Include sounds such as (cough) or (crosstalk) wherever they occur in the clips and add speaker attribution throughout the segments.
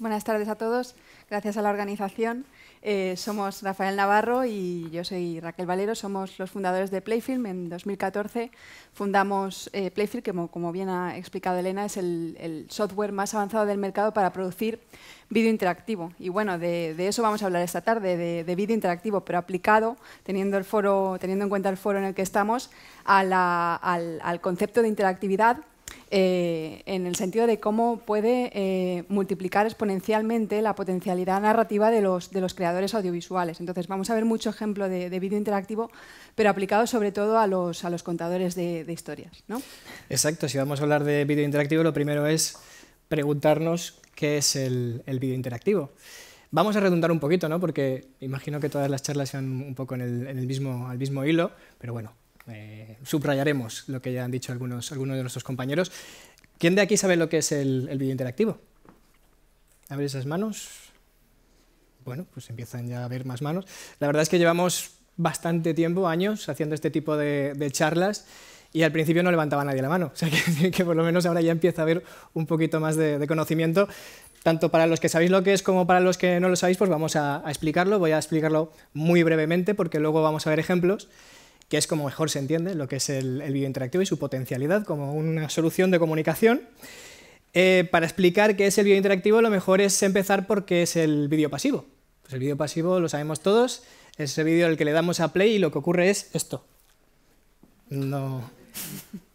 Speaker 1: Buenas tardes a todos. Gracias a la organización. Eh, somos Rafael Navarro y yo soy Raquel Valero. Somos los fundadores de Playfilm. En 2014 fundamos eh, Playfilm, que como, bien ha explicado Elena, es el, software más avanzado del mercado para producir vídeo interactivo. Y bueno, de, eso vamos a hablar esta tarde, de, vídeo interactivo, pero aplicado, teniendo, el foro, teniendo en cuenta el foro en el que estamos, al concepto de interactividad eh, en el sentido de cómo puede eh, multiplicar exponencialmente la potencialidad narrativa de los, de los creadores audiovisuales. Entonces, vamos a ver mucho ejemplo de, vídeo interactivo, pero aplicado sobre todo a los, contadores de, historias.
Speaker 2: Exacto, si vamos a hablar de vídeo interactivo, lo primero es preguntarnos qué es el, el vídeo interactivo. Vamos a redundar un poquito, ¿no? porque imagino que todas las charlas sean un poco en el, en el mismo, al mismo hilo, pero bueno, eh, subrayaremos lo que ya han dicho algunos, algunos de nuestros compañeros. ¿Quién de aquí sabe lo que es el, el vídeo interactivo? A ver esas manos. Bueno, pues empiezan ya a ver más manos. La verdad es que llevamos bastante tiempo, años, haciendo este tipo de, charlas y al principio no levantaba nadie la mano. (laughs) O sea, que, por lo menos ahora ya empieza a haber un poquito más de, conocimiento. Tanto para los que sabéis lo que es como para los que no lo sabéis, pues vamos a, a explicarlo. Voy a explicarlo muy brevemente porque luego vamos a ver ejemplos que es como mejor se entiende lo que es el, video interactivo y su potencialidad como una solución de comunicación. Eh, para explicar qué es el video interactivo, lo mejor es empezar por qué es el video pasivo. Pues el video pasivo lo sabemos todos, es ese video al que le damos a play y lo que ocurre es esto. No,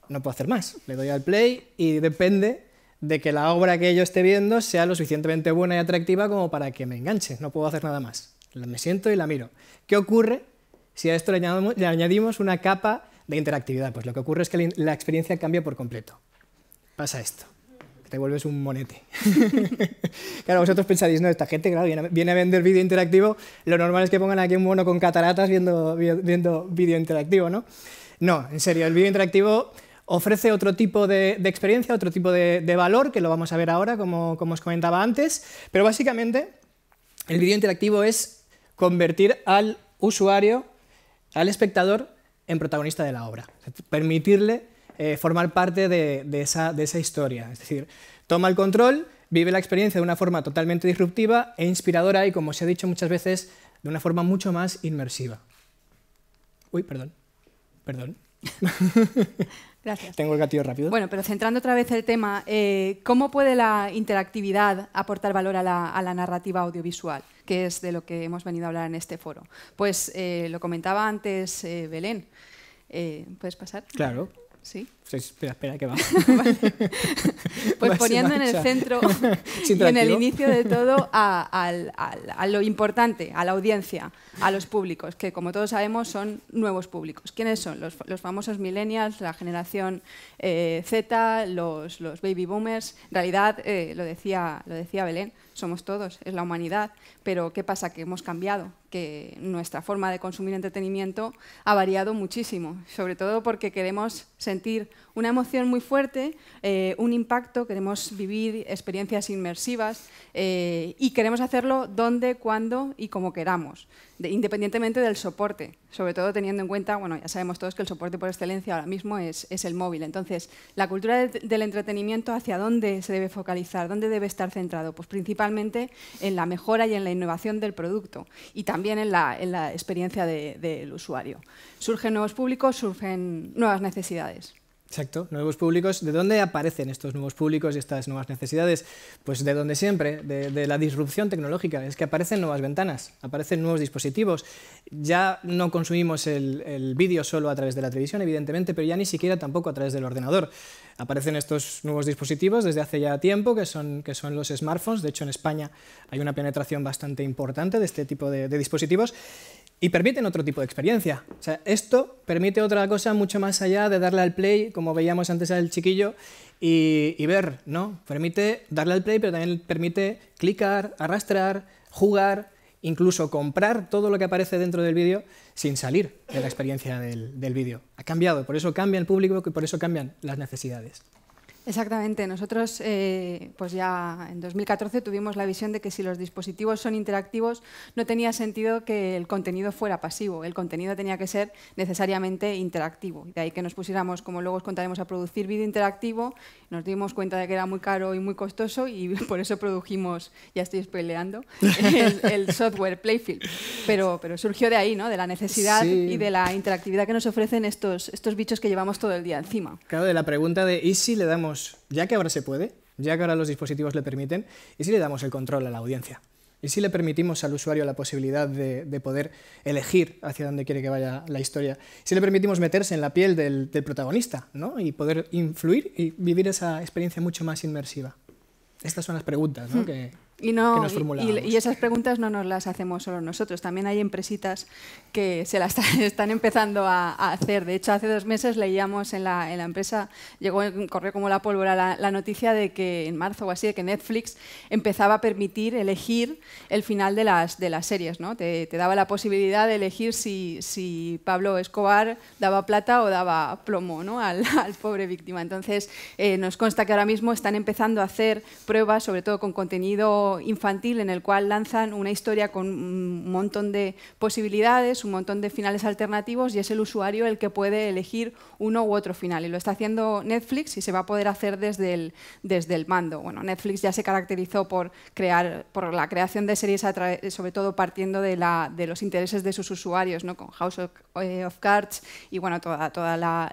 Speaker 2: no puedo hacer más. Le doy al play y depende de que la obra que yo esté viendo sea lo suficientemente buena y atractiva como para que me enganche. No puedo hacer nada más. Me siento y la miro. ¿Qué ocurre si a esto le añadimos, una capa de interactividad, pues lo que ocurre es que la experiencia cambia por completo. Pasa esto te vuelves un monete. (laughs) claro, vosotros pensáis, no, esta gente, claro, viene, a vender vídeo interactivo, lo normal es que pongan aquí un mono con cataratas viendo viendo vídeo interactivo, ¿no? No, en serio, el vídeo interactivo ofrece otro tipo de, experiencia, otro tipo de, valor, que lo vamos a ver ahora, como, como os comentaba antes, pero básicamente el vídeo interactivo es convertir al usuario al espectador en protagonista de la obra, permitirle eh, formar parte de, esa, de esa historia, es decir, toma el control, vive la experiencia de una forma totalmente disruptiva e inspiradora y, como se ha dicho muchas veces, de una forma mucho más inmersiva. Uy, perdón, perdón. (laughs) Gracias. Tengo el gatillo rápido. Bueno,
Speaker 1: pero centrando otra vez el tema, eh, ¿cómo puede la interactividad aportar valor a la, narrativa audiovisual? Que es de lo que hemos venido a hablar en este foro. Pues eh, lo comentaba antes eh, Belén. ¿Puedes pasar? Claro.
Speaker 2: Sí. espera, que va. (laughs) Pues poniendo en el centro (laughs) y en el inicio de (laughs)
Speaker 1: todo a, lo importante, a la audiencia, a los públicos, que como todos sabemos son nuevos públicos. ¿Quiénes son? Los, famosos millennials, la generación eh, Z, los, baby boomers. En realidad, eh, lo, decía, lo decía Belén, somos todos, es la humanidad. Pero ¿qué pasa? Que hemos cambiado que nuestra forma de consumir entretenimiento ha variado muchísimo, sobre todo porque queremos sentir una emoción muy fuerte, eh, un impacto, queremos vivir experiencias inmersivas eh, y queremos hacerlo donde, cuando y como queramos, independientemente del soporte, sobre todo teniendo en cuenta, bueno, ya sabemos todos que el soporte por excelencia ahora mismo es, el móvil. Entonces, la cultura del entretenimiento, ¿hacia dónde se debe focalizar? ¿Dónde debe estar centrado? Pues principalmente en la mejora y en la innovación del producto y también en la, experiencia del usuario. Surgen nuevos públicos, surgen nuevas necesidades.
Speaker 2: Exacto, nuevos públicos. ¿De dónde aparecen estos nuevos públicos y estas nuevas necesidades? Pues de donde siempre, de, la disrupción tecnológica. Es que aparecen nuevas ventanas, aparecen nuevos dispositivos. Ya no consumimos el, vídeo solo a través de la televisión, evidentemente, pero ya ni siquiera tampoco a través del ordenador. Aparecen estos nuevos dispositivos desde hace ya tiempo, que son, que son los smartphones. De hecho, en España hay una penetración bastante importante de este tipo de dispositivos y permiten otro tipo de experiencia. O sea, esto permite otra cosa mucho más allá de darle al play, como veíamos antes al chiquillo, y, ver, ¿no? Permite darle al play, pero también permite clicar, arrastrar, jugar, incluso comprar todo lo que aparece dentro del vídeo sin salir de la experiencia del vídeo. Ha cambiado, por eso cambia el público y por eso cambian las necesidades.
Speaker 1: Exactamente. Nosotros, eh, pues ya en 2014 tuvimos la visión de que si los dispositivos son interactivos, no tenía sentido que el contenido fuera pasivo. El contenido tenía que ser necesariamente interactivo. De ahí que nos pusiéramos, como luego os contaremos, a producir vídeo interactivo. Nos dimos cuenta de que era muy caro y muy costoso y (laughs) por eso produjimos, ya estoy peleando, el, software Playfield. Pero, pero surgió de ahí, ¿no? De la necesidad y de la interactividad que nos ofrecen estos, estos bichos que llevamos todo el día encima.
Speaker 2: Claro, de la pregunta de Easy le damos ya que ahora se puede, ya que ahora los dispositivos le permiten, y si le damos el control a la audiencia. Y si le permitimos al usuario la posibilidad de, poder elegir hacia dónde quiere que vaya la historia. Si le permitimos meterse en la piel del, protagonista, ¿no? Y poder influir y vivir esa experiencia mucho más inmersiva. Estas son las preguntas hmm. que, y no, Y,
Speaker 1: esas preguntas no nos las hacemos solo nosotros, también hay empresitas que se las están (laughs) empezando a, hacer. De hecho, hace dos meses leíamos en la, en la empresa, llegó, corrió como la pólvora la, noticia de que en marzo o así, de que Netflix empezaba a permitir elegir el final de las, de las series. ¿no? Te, daba la posibilidad de elegir si, si Pablo Escobar daba plata o daba plomo ¿no? al, (laughs) pobre víctima. Entonces, eh, nos consta que ahora mismo están empezando a hacer pruebas, sobre todo con contenido infantil en el cual lanzan una historia con un montón de posibilidades, un montón de finales alternativos y es el usuario el que puede elegir uno u otro final. Y lo está haciendo Netflix y se va a poder hacer desde el, desde el mando. Bueno, Netflix ya se caracterizó por, crear, por la creación de series, sobre todo partiendo de, la, de los intereses de sus usuarios, ¿no? con House of, eh, Cards y bueno, toda, toda la,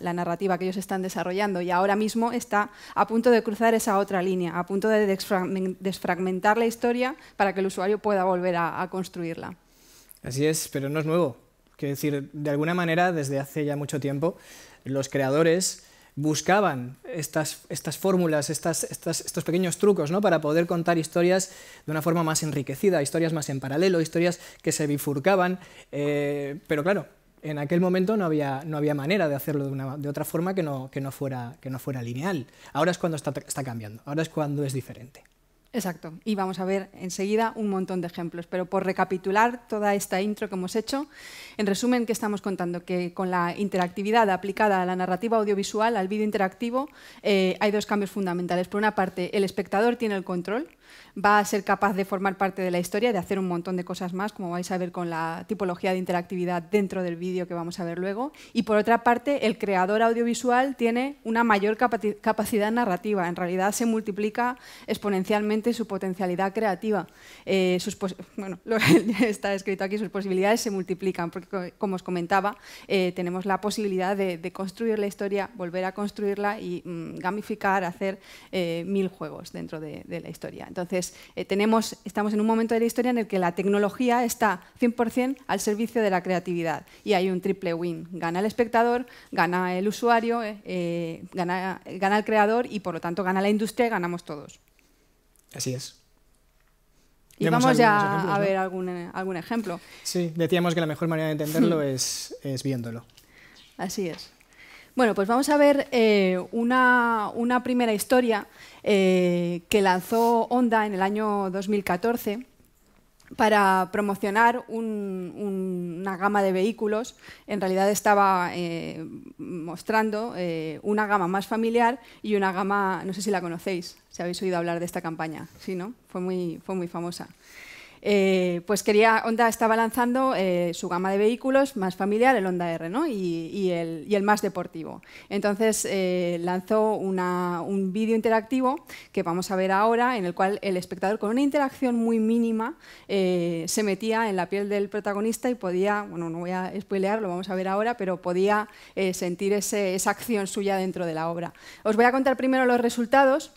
Speaker 1: la narrativa que ellos están desarrollando. Y ahora mismo está a punto de cruzar esa otra línea, a punto de desfragmentar fragmentar la historia para que el usuario pueda volver a, construirla.
Speaker 2: Así es, pero no es nuevo. Quiero decir, de alguna manera, desde hace ya mucho tiempo, los creadores buscaban estas, estas fórmulas, estas, estos pequeños trucos, ¿no? Para poder contar historias de una forma más enriquecida, historias más en paralelo, historias que se bifurcaban. Eh, pero claro, en aquel momento no había, no había manera de hacerlo de, otra forma que no, que, no fuera, que no fuera lineal. Ahora es cuando está cambiando, ahora es cuando es diferente.
Speaker 1: Exacto, y vamos a ver enseguida un montón de ejemplos, pero por recapitular toda esta intro que hemos hecho, en resumen, ¿qué estamos contando? Que con la interactividad aplicada a la narrativa audiovisual, al vídeo interactivo, eh, hay dos cambios fundamentales. Por una parte, el espectador tiene el control, va a ser capaz de formar parte de la historia, de hacer un montón de cosas más, como vais a ver con la tipología de interactividad dentro del vídeo que vamos a ver luego. Y por otra parte, el creador audiovisual tiene una mayor capacidad narrativa. En realidad se multiplica exponencialmente su potencialidad creativa. Eh, bueno, (laughs) está escrito aquí, sus posibilidades se multiplican, porque como os comentaba, eh, tenemos la posibilidad de, construir la historia, volver a construirla y mm, gamificar, hacer eh, mil juegos dentro de la historia. Entonces, eh, tenemos, estamos en un momento de la historia en el que la tecnología está 100% al servicio de la creatividad y hay un triple win. Gana el espectador, gana el usuario, eh, eh, gana, gana el creador y, por lo tanto, gana la industria y ganamos todos.
Speaker 2: Así es. Y vamos ya a ver
Speaker 1: algún, ejemplo.
Speaker 2: Sí, decíamos que la mejor manera de entenderlo (laughs) es, viéndolo.
Speaker 1: Así es. Bueno, pues vamos a ver una, una, primera historia eh, que lanzó Honda en el año 2014 para promocionar una gama de vehículos. En realidad estaba eh, mostrando eh, una gama más familiar y una gama, no sé si la conocéis, si habéis oído hablar de esta campaña. Sí, ¿no? Fue muy, fue muy famosa. Eh, pues quería, Honda estaba lanzando eh, su gama de vehículos más familiar, el Honda R, ¿no? y, el, más deportivo. Entonces eh, lanzó un vídeo interactivo que vamos a ver ahora, en el cual el espectador con una interacción muy mínima se metía en la piel del protagonista y podía, bueno, no voy a spoilear, lo vamos a ver ahora, pero podía sentir esa acción suya dentro de la obra. Os voy a contar primero los resultados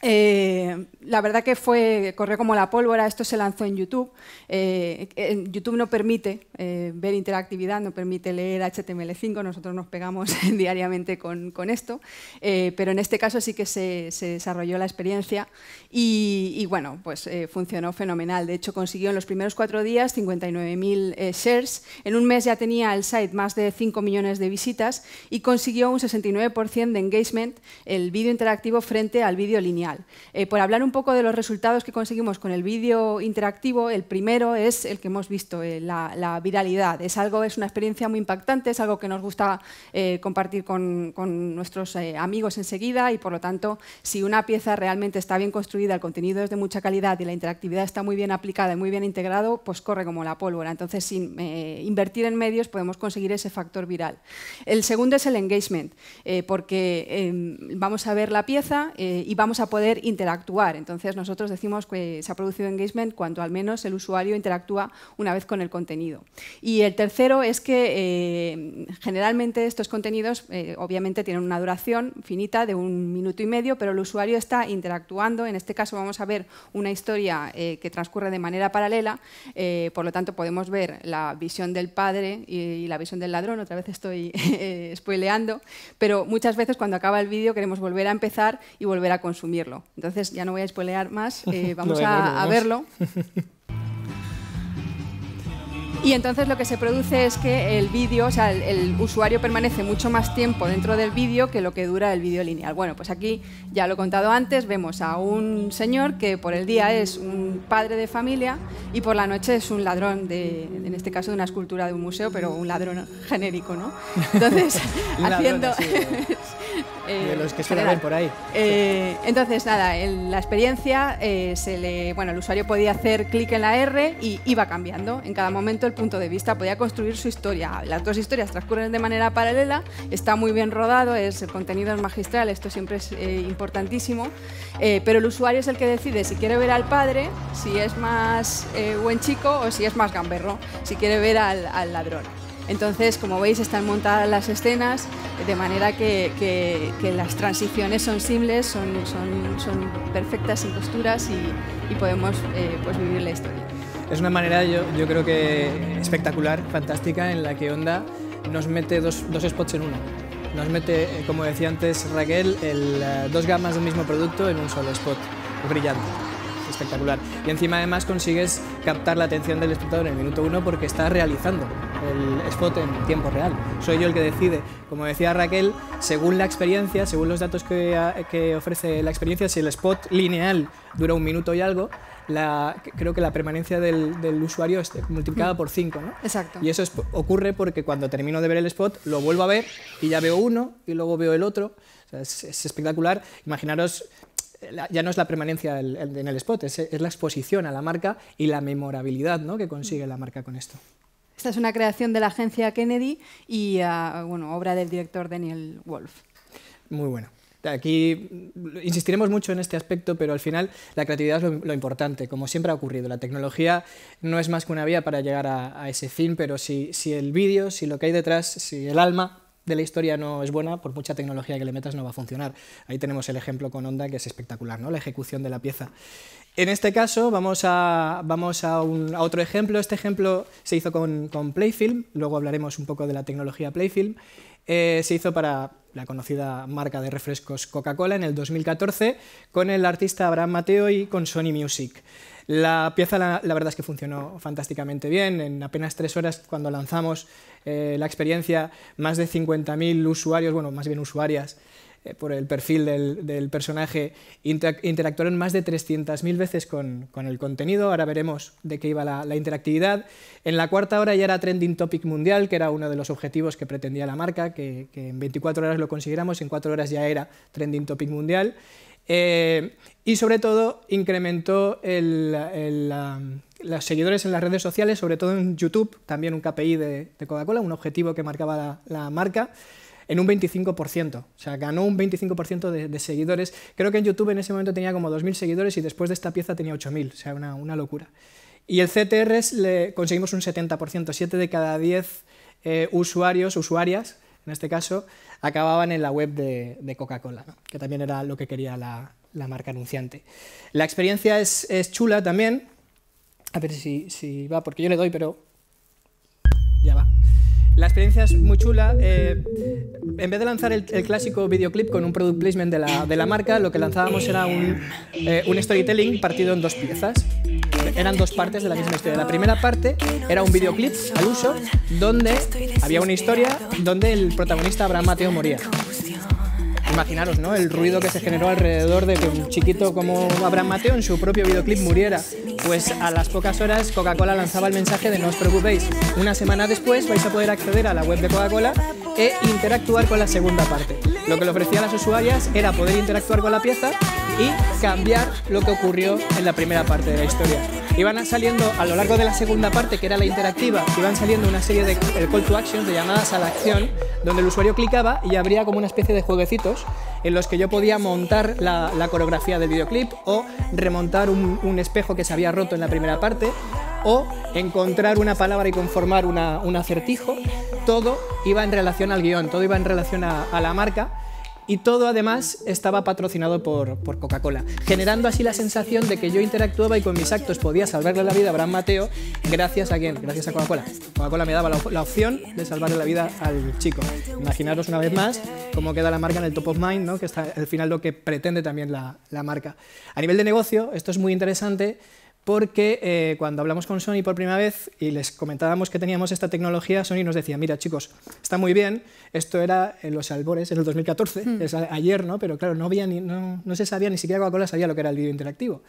Speaker 1: eh, la verdad que fue, corrió como la pólvora, esto se lanzó en YouTube. Eh, YouTube no permite eh, ver interactividad, no permite leer HTML5, nosotros nos pegamos (laughs) diariamente con, esto, pero en este caso sí que se, desarrolló la experiencia y, y bueno, pues funcionó fenomenal. De hecho, consiguió en los primeros cuatro días 59.000 shares, en un mes ya tenía el site más de 5 millones de visitas y consiguió un 69% de engagement el vídeo interactivo frente al vídeo lineal. Eh, por hablar un poco de los resultados que conseguimos con el vídeo interactivo, el primero es el que hemos visto, eh, la, viralidad. Es, algo, es una experiencia muy impactante, es algo que nos gusta eh, compartir con, con nuestros amigos enseguida y, por lo tanto, si una pieza realmente está bien construida, el contenido es de mucha calidad y la interactividad está muy bien aplicada y muy bien integrado, pues corre como la pólvora. Entonces, sin invertir en medios podemos conseguir ese factor viral. El segundo es el engagement, porque em, vamos a ver la pieza y vamos a poder poder interactuar. Entonces nosotros decimos que se ha producido engagement cuando al menos el usuario interactúa una vez con el contenido. Y el tercero es que eh, generalmente estos contenidos eh, obviamente tienen una duración finita de un minuto y medio, pero el usuario está interactuando. En este caso vamos a ver una historia eh, que transcurre de manera paralela, por lo tanto podemos ver la visión del padre y, la visión del ladrón. Otra vez estoy (laughs) spoileando, pero muchas veces cuando acaba el vídeo queremos volver a empezar y volver a consumir. Entonces ya no voy a spoilear más, (laughs) eh, vamos a, verlo. (laughs) Y entonces lo que se produce es que el vídeo, o sea, el, usuario permanece mucho más tiempo dentro del vídeo que lo que dura el vídeo lineal. Bueno, pues aquí ya lo he contado antes, vemos a un señor que por el día es un padre de familia y por la noche es un ladrón de, en este caso de una escultura de un museo, pero un ladrón genérico, ¿no? (laughs) Entonces, haciendo... Eh, de los que por ahí. Eh, entonces, nada, la experiencia, eh, se le, bueno, el usuario podía hacer clic en la R y iba cambiando en cada momento el punto de vista, podía construir su historia. Las dos historias transcurren de manera paralela, está muy bien rodado, es, el contenido es magistral, esto siempre es importantísimo, pero el usuario es el que decide si quiere ver al padre, si es más buen chico o si es más gamberro, si quiere ver al, al ladrón. Entonces, como veis, están montadas las escenas de manera que, las transiciones son simples, son, perfectas sin posturas y, podemos eh, pues, vivir la historia.
Speaker 2: Es una manera, yo, creo que espectacular, fantástica, en la que Honda nos mete dos, spots en uno. Nos mete, eh, como decía antes Raquel, eh, dos gamas del mismo producto en un solo spot. Brillante espectacular. Y encima además consigues captar la atención del espectador en el minuto uno porque está realizando el spot en tiempo real. Soy yo el que decide. Como decía Raquel, según la experiencia, según los datos que, ofrece la experiencia, si el spot lineal dura un minuto y algo, creo que la permanencia del, usuario es multiplicada por 5. ¿no? Exacto. Y eso ocurre porque cuando termino de ver el spot, lo vuelvo a ver y ya veo uno y luego veo el otro. es, espectacular. Imaginaros eh, ya no es la permanencia en el spot, es, es, la exposición a la marca y la memorabilidad ¿no? que consigue la marca con esto.
Speaker 1: Esta es una creación de la agencia Kennedy y ah, bueno, obra del director Daniel Wolf.
Speaker 2: Muy bueno. Aquí insistiremos mucho en este aspecto, pero al final la creatividad es lo, importante, como siempre ha ocurrido. La tecnología no es más que una vía para llegar a, a ese fin, pero si, si el vídeo, si lo que hay detrás, si el alma de la historia no es buena, por mucha tecnología que le metas no va a funcionar. Ahí tenemos el ejemplo con Honda que es espectacular, ¿no? La ejecución de la pieza. En este caso vamos, a, otro ejemplo. Este ejemplo se hizo con, Playfilm, luego hablaremos un poco de la tecnología Playfilm. Eh, se hizo para la conocida marca de refrescos Coca-Cola en el 2014 con el artista Abraham Mateo y con Sony Music. La pieza la, verdad es que funcionó fantásticamente bien. En apenas tres horas cuando lanzamos eh, la experiencia, más de 50.000 usuarios, bueno, más bien usuarias, eh, por el perfil del, del personaje, interactuaron más de 300.000 veces con, con, el contenido. Ahora veremos de qué iba la, la, interactividad. En la cuarta hora ya era trending topic mundial, que era uno de los objetivos que pretendía la marca, que, en 24 horas lo consiguiéramos, en 4 horas ya era trending topic mundial. Eh, y sobre todo incrementó el, los seguidores en las redes sociales, sobre todo en YouTube, también un KPI de, Coca-Cola, un objetivo que marcaba la, la marca en un 25%. O sea, ganó un 25% de, seguidores. Creo que en YouTube en ese momento tenía como 2.000 seguidores y después de esta pieza tenía 8.000. O sea, una, una locura. Y el CTR le conseguimos un 70%. 7 de cada 10 eh, usuarios, usuarias, en este caso, acababan en la web de, Coca-Cola, que también era lo que quería la, la marca anunciante. La experiencia es, es chula también. A ver si, si, va, porque yo le doy, pero ya va. La experiencia es muy chula. Eh, en vez de lanzar el, clásico videoclip con un product placement de la, de la marca, lo que lanzábamos era un, eh, un storytelling partido en dos piezas eran dos partes de la misma historia. La primera parte era un videoclip al uso donde había una historia donde el protagonista Abraham Mateo moría. Imaginaros, ¿no? El ruido que se generó alrededor de que un chiquito como Abraham Mateo en su propio videoclip muriera. Pues a las pocas horas Coca-Cola lanzaba el mensaje de no os preocupéis, una semana después vais a poder acceder a la web de Coca-Cola e interactuar con la segunda parte. Lo que le ofrecía a las usuarias era poder interactuar con la pieza y cambiar lo que ocurrió en la primera parte de la historia. Iban saliendo a lo largo de la segunda parte, que era la interactiva, iban saliendo una serie de el call to action, de llamadas a la acción, donde el usuario clicaba y habría como una especie de jueguecitos en los que yo podía montar la, coreografía del videoclip o remontar un, espejo que se había roto en la primera parte o encontrar una palabra y conformar un acertijo. Todo iba en relación al guión, todo iba en relación a la marca y todo además estaba patrocinado por, Coca-Cola, generando así la sensación de que yo interactuaba y con mis actos podía salvarle la vida a Abraham Mateo gracias a quién, gracias a Coca-Cola. Coca-Cola me daba la, opción de salvarle la vida al chico. Imaginaros una vez más cómo queda la marca en el top of mind, ¿no? que está al final lo que pretende también la, la marca. A nivel de negocio, esto es muy interesante porque eh, cuando hablamos con Sony por primera vez y les comentábamos que teníamos esta tecnología, Sony nos decía, mira chicos, está muy bien, esto era en los albores, en el 2014, hmm. es ayer, ¿no? pero claro, no, había ni, no, se sabía, ni siquiera Coca-Cola sabía lo que era el video interactivo.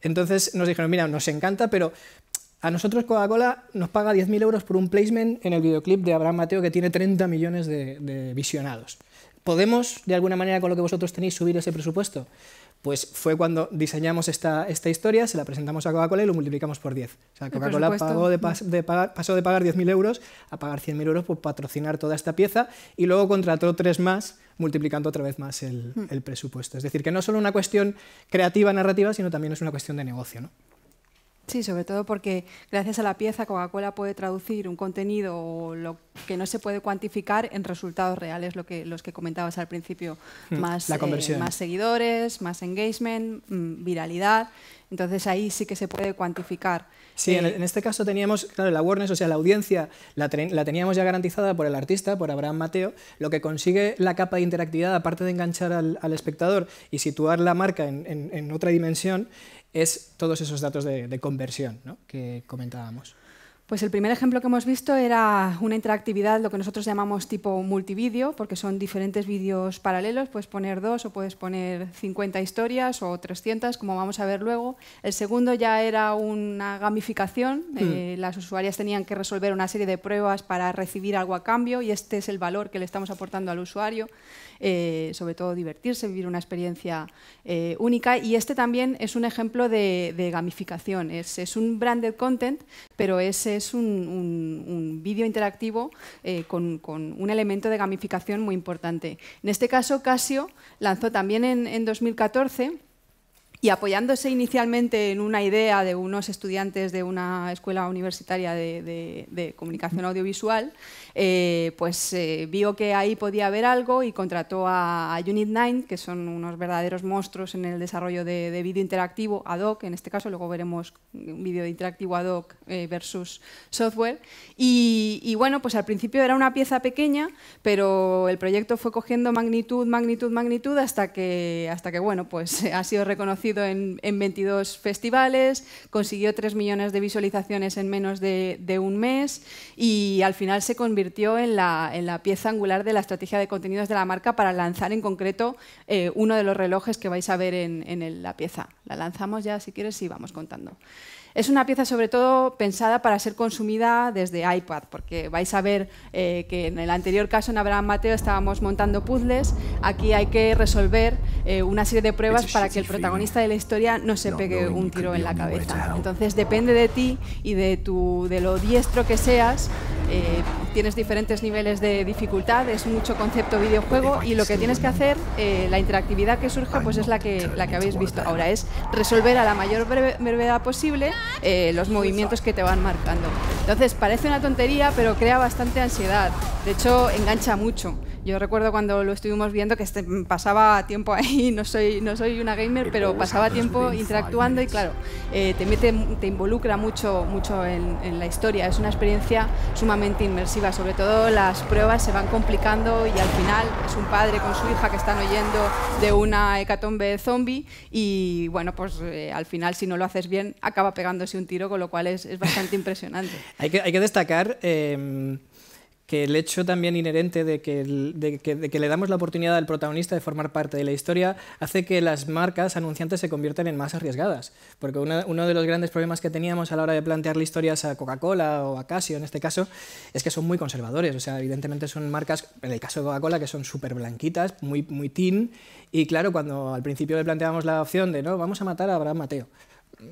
Speaker 2: Entonces nos dijeron, mira, nos encanta, pero a nosotros Coca-Cola nos paga 10.000 euros por un placement en el videoclip de Abraham Mateo que tiene 30 millones de, de visionados. ¿Podemos, de alguna manera, con lo que vosotros tenéis, subir ese presupuesto? Pues fue cuando diseñamos esta, historia, se la presentamos a Coca-Cola y lo multiplicamos por 10. O sea, Coca-Cola de, pagar, pasó de pagar 10.000 euros a pagar 100.000 euros por patrocinar toda esta pieza y luego contrató tres más, multiplicando otra vez más hmm. el, presupuesto. Es decir, que no es solo una cuestión creativa, narrativa, sino también es una cuestión de negocio. ¿no?
Speaker 1: Sí, sobre todo porque gracias a la pieza Coca-Cola puede traducir un contenido o lo que no se puede cuantificar en resultados reales, lo que, los que comentabas al principio,
Speaker 2: hmm, más, eh, más
Speaker 1: seguidores, más engagement,
Speaker 2: mm, viralidad. Entonces ahí sí que se puede cuantificar. Sí, en, eh, este caso teníamos, claro, la awareness, o sea, la audiencia la, teníamos ya garantizada por el artista, por Abraham Mateo, lo que consigue la capa de interactividad, aparte de enganchar al, espectador y situar la marca en otra dimensión, es todos esos datos de, conversión que comentábamos.
Speaker 1: Pues el primer ejemplo que hemos visto era una interactividad, lo que nosotros llamamos tipo multivideo, porque son diferentes vídeos paralelos, puedes poner dos o puedes poner 50 historias o 300, como vamos a ver luego. El segundo ya era una gamificación, hmm. eh, las usuarias tenían que resolver una serie de pruebas para recibir algo a cambio y este es el valor que le estamos aportando al usuario, eh, sobre todo divertirse, vivir una experiencia eh, única y este también es un ejemplo de, gamificación, es un branded content, pero ese es un, vídeo interactivo eh, con, un elemento de gamificación muy importante. En este caso, Casio lanzó también en, 2014 y apoyándose inicialmente en una idea de unos estudiantes de una escuela universitaria de comunicación audiovisual, eh, pues eh, vio que ahí podía haber algo y contrató a, Unit 9, que son unos verdaderos monstruos en el desarrollo de, vídeo interactivo ad hoc, en este caso luego veremos un vídeo interactivo ad hoc eh, versus software. Y, bueno, pues al principio era una pieza pequeña, pero el proyecto fue cogiendo magnitud, magnitud, magnitud, hasta que, hasta que bueno, pues (laughs) ha sido reconocido en, 22 festivales, consiguió 3 millones de visualizaciones en menos de, de un mes y al final se convirtió convirtió en la, pieza angular de la estrategia de contenidos de la marca para lanzar en concreto eh, uno de los relojes que vais a ver en, en la pieza. La lanzamos ya si quieres y vamos contando. Es una pieza sobre todo pensada para ser consumida desde iPad, porque vais a ver eh, que en el anterior caso en Abraham Mateo estábamos montando puzzles, aquí hay que resolver eh, una serie de pruebas para que el protagonista de la historia no se pegue un tiro en la cabeza. Entonces depende de ti y de, tu, de lo diestro que seas tienes diferentes niveles de dificultad, es mucho concepto videojuego y lo que tienes que hacer, eh, la interactividad que surge, pues es la que, la que habéis visto ahora, es resolver a la mayor brevedad posible eh, los movimientos que te van marcando. Entonces, parece una tontería, pero crea bastante ansiedad, de hecho, engancha mucho. Yo recuerdo cuando lo estuvimos viendo que este, mm, pasaba tiempo ahí, (laughs) no soy, no soy una gamer, pero pasaba tiempo interactuando y claro, eh, te mete, te involucra mucho, mucho en, la historia. Es una experiencia sumamente inmersiva, sobre todo las pruebas se van complicando y al final es un padre con su hija que están oyendo de una hecatombe zombie y bueno, pues eh, al final si no lo haces bien acaba pegándose un tiro, con lo cual es, bastante impresionante. (laughs)
Speaker 2: hay, que, hay que destacar... Em, que el hecho también inherente de que, que, le damos la oportunidad al protagonista de formar parte de la historia hace que las marcas anunciantes se conviertan en más arriesgadas. Porque uno de los grandes problemas que teníamos a la hora de plantearle historias a Coca-Cola o a Casio en este caso es que son muy conservadores. O sea, evidentemente son marcas, en el caso de Coca-Cola, que son súper blanquitas, muy, muy teen. Y claro, cuando al principio le planteamos la opción de no, vamos a matar a Abraham Mateo.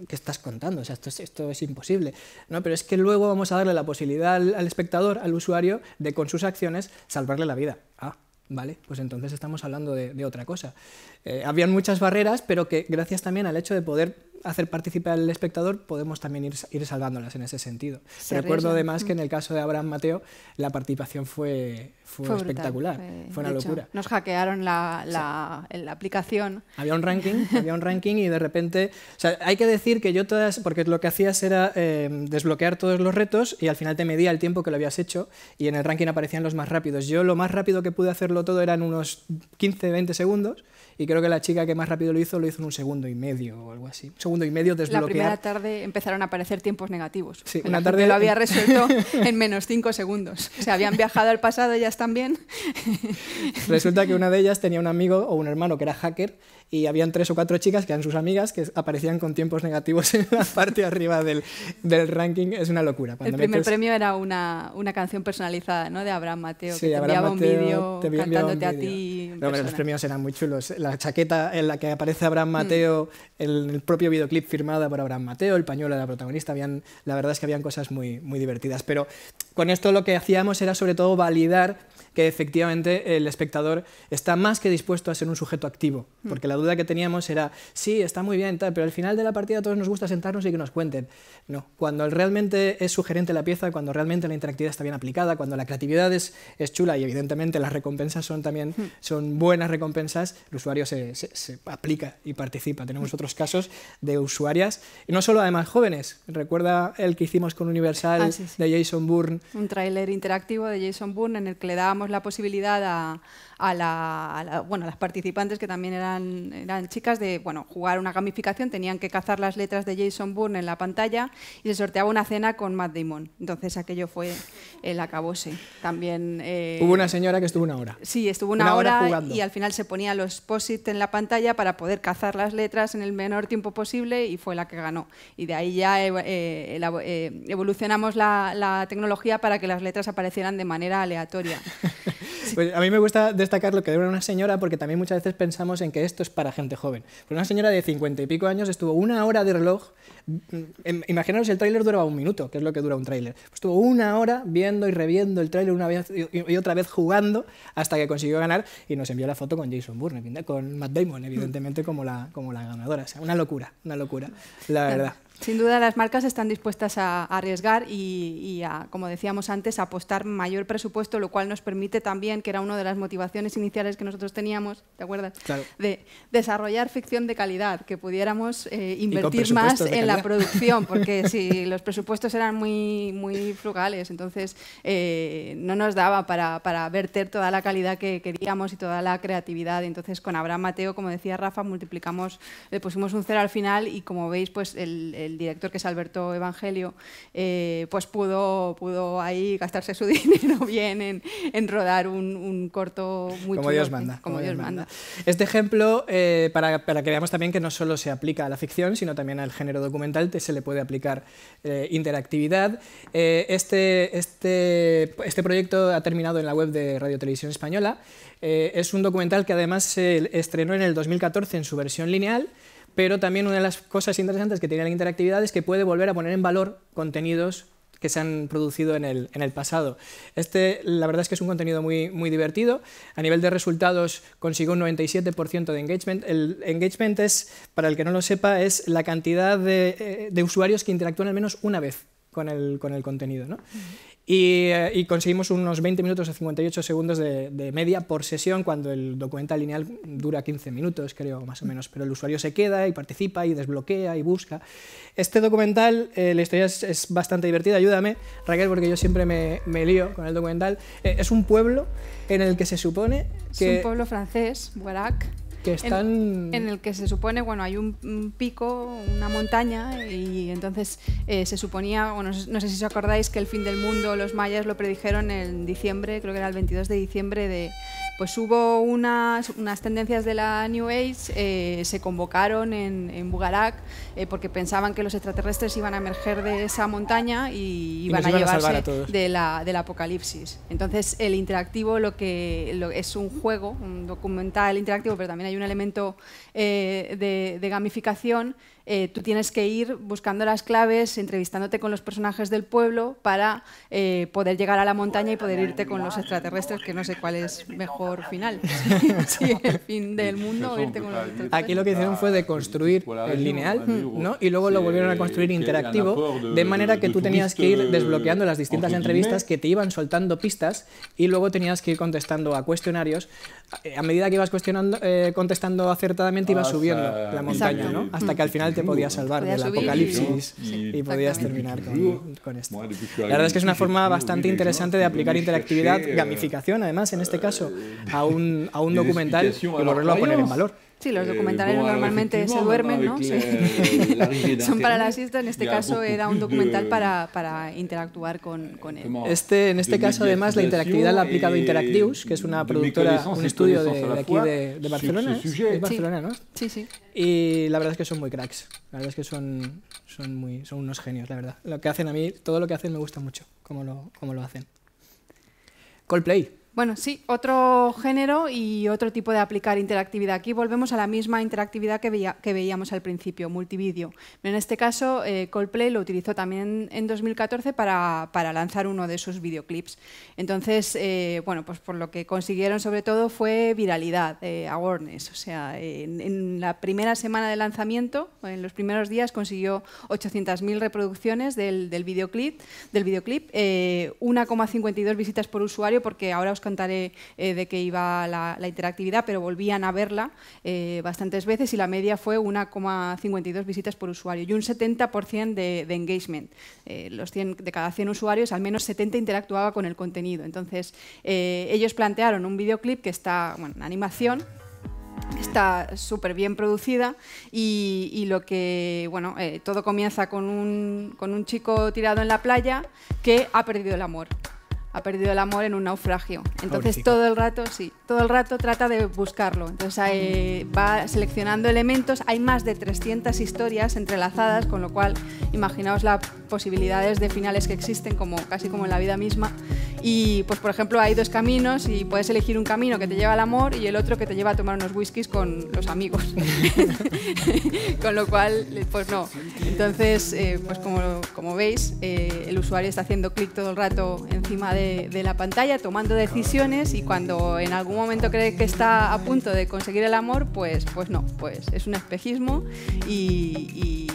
Speaker 2: ¿qué estás contando? O sea, esto es, esto es imposible. ¿no? Pero es que luego vamos a darle la posibilidad al, espectador, al usuario, de con sus acciones salvarle la vida. Ah, ¿vale? Pues entonces estamos hablando de, otra cosa. Eh, habían muchas barreras, pero que gracias también al hecho de poder hacer participar al espectador, podemos también ir, ir salvándolas en ese sentido. Recuerdo además que en el mm. caso de Abraham Mateo la participación fue, fue, espectacular, fue, una locura.
Speaker 1: nos hackearon la, la, aplicación.
Speaker 2: Había un ranking, había un ranking y de repente, hay que decir que yo todas, porque lo que hacías era em, desbloquear todos los retos y al final te medía el tiempo que lo habías hecho y en el ranking aparecían los más rápidos. Yo lo más rápido que pude hacerlo todo eran unos 15, 20 segundos y creo que la chica que más rápido lo hizo lo hizo en un segundo y medio o algo así y medio desbloquear. La primera
Speaker 1: tarde empezaron a aparecer tiempos negativos.
Speaker 2: Sí, una la tarde lo había resuelto
Speaker 1: (laughs) en menos cinco segundos. O sea, habían viajado al pasado, ellas también.
Speaker 2: Resulta que una de ellas tenía un amigo o un hermano que era hacker y habían tres o cuatro chicas que eran sus amigas que aparecían con tiempos negativos (laughs) en la parte arriba del, del, ranking. Es una locura. el primer premio
Speaker 1: era una, una canción personalizada, ¿no? De Abraham Mateo, que te enviaba un vídeo cantándote a
Speaker 2: ti. los premios eran muy chulos. La chaqueta en la que aparece Abraham mm. Mateo, el, propio videoclip firmada por Abraham Mateo, el pañuelo de la protagonista, habían, la verdad es que habían cosas muy, muy divertidas. Pero con esto lo que hacíamos era sobre todo validar que efectivamente el espectador está más que dispuesto a ser un sujeto activo, hmm. porque la duda que teníamos era, sí, está muy bien, tal, pero al final de la partida a todos nos gusta sentarnos y que nos cuenten. No, cuando realmente es sugerente la pieza, cuando realmente la interactividad está bien aplicada, cuando la creatividad es, es chula y evidentemente las recompensas son también hmm. son buenas recompensas, el usuario se, se, aplica y participa. Tenemos hmm. otros casos de usuarias, y no solo además jóvenes, recuerda el que hicimos con Universal ah, de Jason Bourne.
Speaker 1: Un tráiler interactivo de Jason Bourne en el que le dábamos la posibilidad a, la, las participantes, que también eran, chicas, de bueno, jugar una gamificación, tenían que cazar las letras de Jason Bourne en la pantalla y se sorteaba una cena con Matt Damon. Entonces aquello fue el acabose. También, eh, Hubo una
Speaker 2: señora que estuvo una hora. Sí,
Speaker 1: estuvo una, hora, y al final se ponía los post en la pantalla para poder cazar las letras en el menor tiempo posible y fue la que ganó. Y de ahí ya eh, eh, evolucionamos la, la tecnología para que las letras aparecieran de manera aleatoria. (laughs)
Speaker 2: (laughs) Pues a mí me gusta destacar lo que dura una señora porque también muchas veces pensamos en que esto es para gente joven. una señora de 50 y pico años estuvo una hora de reloj, mm, mm, imaginaros el tráiler duraba un minuto, que es lo que dura un tráiler, pues estuvo una hora viendo y reviendo el tráiler una vez y otra vez jugando hasta que consiguió ganar y nos envió la foto con Jason Bourne, con Matt Damon, evidentemente como la, como la ganadora. O sea, una locura, una locura, la verdad.
Speaker 1: Sin duda las marcas están dispuestas a, arriesgar y, a, como decíamos antes, a apostar mayor presupuesto, lo cual nos permite también, que era una de las motivaciones iniciales que nosotros teníamos, ¿te acuerdas? De desarrollar ficción de calidad, que pudiéramos eh, invertir más en la (laughs) producción, porque si los presupuestos eran muy, muy frugales, entonces eh, no nos daba para, verter toda la calidad que queríamos y toda la creatividad. Entonces con Abraham Mateo, como decía Rafa, multiplicamos, le pusimos un cero al final y como veis, pues el el director, que es Alberto Evangelio, eh, pues pudo, pudo ahí gastarse su (laughs) dinero bien en, rodar un, corto muy Como Dios manda. Como, Dios, manda.
Speaker 2: Este ejemplo, eh, para, que veamos también que no solo se aplica a la ficción, sino también al género documental, se le puede aplicar eh, interactividad. este, este, este proyecto ha terminado en la web de Radio Televisión Española. es un documental que además se estrenó en el 2014 en su versión lineal pero también una de las cosas interesantes que tiene la interactividad es que puede volver a poner en valor contenidos que se han producido en el, en el, pasado. Este, la verdad es que es un contenido muy, muy divertido. A nivel de resultados, consiguió un 97% de engagement. El engagement es, para el que no lo sepa, es la cantidad de, eh, usuarios que interactúan al menos una vez con el, con el contenido. ¿no? Eh, y, conseguimos unos 20 minutos a 58 segundos de, media por sesión cuando el documental lineal dura 15 minutos, creo, más o menos. Pero el usuario se queda y participa y desbloquea y busca. Este documental, eh, la historia es, bastante divertida. Ayúdame, Raquel, porque yo siempre me, me lío con el documental. Eh, es un pueblo en el que se supone que... Es un pueblo
Speaker 1: francés, Guarac.
Speaker 2: En, el
Speaker 1: que se supone, bueno, hay un, pico, una montaña, y entonces eh, se suponía, bueno, no sé si os acordáis, que el fin del mundo los mayas lo predijeron en diciembre, creo que era el 22 de diciembre de pues hubo unas, unas tendencias de la New Age, eh, se convocaron en, en Bugarak eh, porque pensaban que los extraterrestres iban a emerger de esa montaña y, iban a llevarse de la, del apocalipsis. Entonces el interactivo lo que es un juego, un documental interactivo, pero también hay un elemento eh, de, gamificación, eh, tú tienes que ir buscando las claves, entrevistándote con los personajes del pueblo para eh, poder llegar a la montaña y poder irte con los extraterrestres, que no sé cuál es mejor final. (laughs) el fin del mundo o irte con los
Speaker 2: Aquí lo que hicieron fue de construir el lineal ¿no? y luego lo volvieron a construir interactivo, de manera que tú tenías que ir desbloqueando las distintas entrevistas que te iban soltando pistas y luego tenías que ir contestando a cuestionarios. A medida que ibas cuestionando, contestando acertadamente, iba subiendo la montaña, mm. Hasta que al final te podías salvar del apocalipsis y podías terminar con, con esto. La verdad es que es una forma bastante interesante de aplicar interactividad, gamificación además en este caso, a un, a un documental y volverlo a poner en valor. Sí, los eh, documentales normalmente se duermen, ¿no? (laughs) Son para la siesta, en este caso era un documental eh,
Speaker 1: para, interactuar con, él. Este, en este caso, además, la interactividad la ha aplicado Interactius, que
Speaker 2: es una productora, un estudio de, aquí de, Barcelona. Es Barcelona, ¿no? Sí, sí. Y la verdad es que son muy cracks. La verdad es que son, son, muy, son unos genios, la verdad. Lo que hacen a mí, todo lo que hacen me gusta mucho, como lo, cómo lo hacen. Coldplay.
Speaker 1: Bueno, sí, otro género y otro tipo de aplicar interactividad. Aquí volvemos a la misma interactividad que, que veíamos al principio, multivideo. En este caso, eh, Coldplay lo utilizó también en 2014 para, lanzar uno de sus videoclips. Entonces, eh, bueno, pues por lo que consiguieron sobre todo fue viralidad, eh, O sea, en, la primera semana de lanzamiento, en los primeros días, consiguió 800.000 reproducciones del, del videoclip, del videoclip 1,52 eh, visitas por usuario, porque ahora os contaré eh, de qué iba la, interactividad, pero volvían a verla eh, bastantes veces y la media fue 1,52 visitas por usuario y un 70% de, engagement. Eh, los 100, de cada 100 usuarios, al menos 70 interactuaba con el contenido. Entonces, ellos plantearon un videoclip que está, bueno, animación está súper bien producida y, lo que, bueno, todo comienza con un, con un chico tirado en la playa que ha perdido el amor ha perdido el amor en un naufragio. Entonces todo el rato, sí, todo el rato trata de buscarlo. Entonces va seleccionando elementos. Hay más de 300 historias entrelazadas, con lo cual imaginaos las posibilidades de finales que existen, como casi como en la vida misma. Y pues por ejemplo hay dos caminos y puedes elegir un camino que te lleva al amor y el otro que te lleva a tomar unos whiskies con los amigos. (laughs) con lo cual, pues no. Entonces, eh, pues como, veis, eh, el usuario está haciendo clic todo el rato encima de, la pantalla, tomando decisiones y cuando en algún momento cree que está a punto de conseguir el amor, pues, pues no, pues es un espejismo y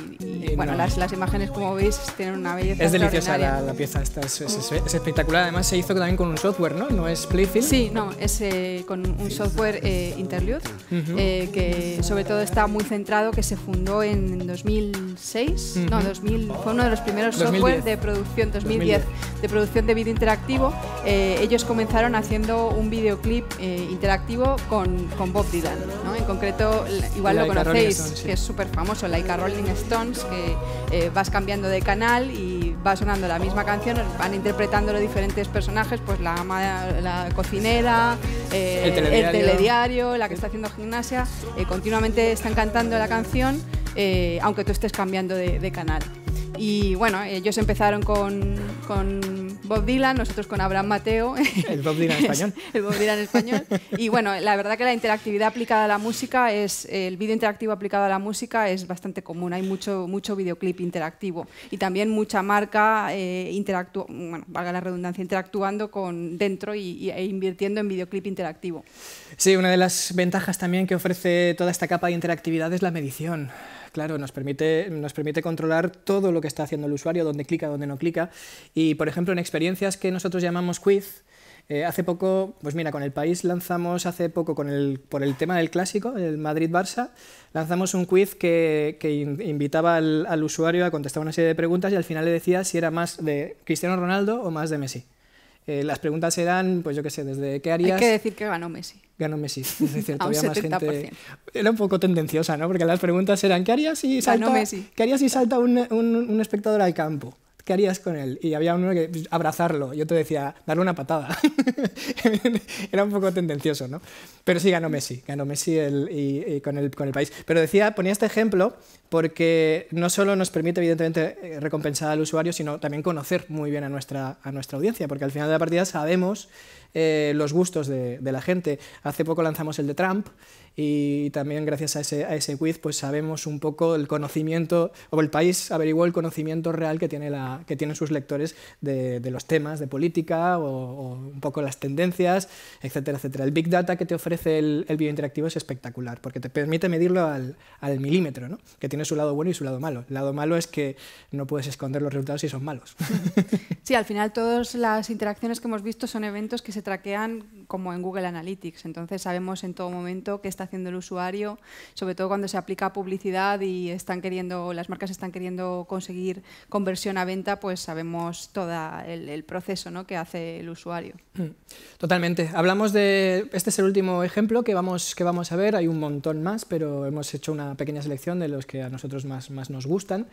Speaker 1: bueno, las, imágenes, como veis, tienen una belleza. Es deliciosa la,
Speaker 2: pieza, esta, es, espectacular. Además, se hizo también con un software, ¿no? ¿No es Playfield? Sí, no,
Speaker 1: es eh, con un software eh, Interlude, eh, que sobre todo está muy centrado, que se fundó en 2006, no, 2000, fue uno de los primeros software de producción, 2010, de producción de vídeo interactivo. ellos comenzaron haciendo un videoclip interactivo con, Bob Dylan, ¿no? En concreto, igual lo conocéis, que es súper famoso, Laika Rolling Stones, eh, vas cambiando de canal y va sonando la misma canción, van interpretando los diferentes personajes, pues la, cocinera, eh, el, telediario. la que está haciendo gimnasia, eh, continuamente están cantando la canción, aunque tú estés cambiando de, canal. Y bueno, ellos empezaron con Bob Dylan, nosotros con Abraham Mateo.
Speaker 2: El Bob Dylan (laughs) español.
Speaker 1: el Bob Dylan español. Y bueno, la verdad que la interactividad aplicada a la música es, el vídeo interactivo aplicado a la música es bastante común, hay mucho, mucho videoclip interactivo y también mucha marca, eh, bueno, valga la redundancia, interactuando con dentro y, e invirtiendo en videoclip
Speaker 2: interactivo. Sí, una de las ventajas también que ofrece toda esta capa de interactividad es la medición. Claro, nos permite, nos permite controlar todo lo que está haciendo el usuario, dónde clica, dónde no clica. Y, por ejemplo, en experiencias que nosotros llamamos quiz, eh, hace poco, pues mira, con el país lanzamos hace poco, con el, por el tema del clásico, el Madrid-Barça, lanzamos un quiz que, invitaba al, al, usuario a contestar una serie de preguntas y al final le decía si era más de Cristiano Ronaldo o más de Messi. Eh, las preguntas eran, pues yo qué sé, desde qué harías. Hay que decir que ganó Messi. Ganó Messi, (laughs) es decir, todavía más gente. Era un poco tendenciosa, ¿no? Porque las preguntas eran, ¿qué harías si salta, ¿qué harías si salta un espectador al campo? ¿qué harías con él? Y había uno que pues, abrazarlo, yo te decía, darle una patada. (laughs) Era un poco tendencioso, ¿no? Pero sí ganó Messi, ganó Messi y, con, el, país. Pero decía, ponía este ejemplo porque no solo nos permite, evidentemente, eh, recompensar al usuario, sino también conocer muy bien a nuestra, a nuestra audiencia, porque al final de la partida sabemos eh, los gustos de la gente. Hace poco lanzamos el de Trump y también gracias a ese, a ese quiz pues sabemos un poco el conocimiento, o el país averiguó el conocimiento real que, tiene la, que tienen sus lectores de, de los temas de política o, un poco las tendencias, etcétera, etcétera. El Big Data que te ofrece el, el interactivo es espectacular porque te permite medirlo al, al milímetro, ¿no? que tiene su lado bueno y su lado malo. El lado malo es que no puedes esconder los resultados si son malos. (laughs)
Speaker 1: Sí, al final todas las interacciones que hemos visto son eventos que se traquean como en Google Analytics, entonces sabemos en todo momento que está haciendo el usuario, sobre todo cuando se aplica publicidad y están queriendo, las marcas están queriendo conseguir conversión a venta, pues sabemos todo el, proceso que hace el usuario.
Speaker 2: Mm. Totalmente. Hablamos de, este es el último ejemplo que vamos, que vamos a ver, hay un montón más, pero hemos hecho una pequeña selección de los que a nosotros más, más nos gustan.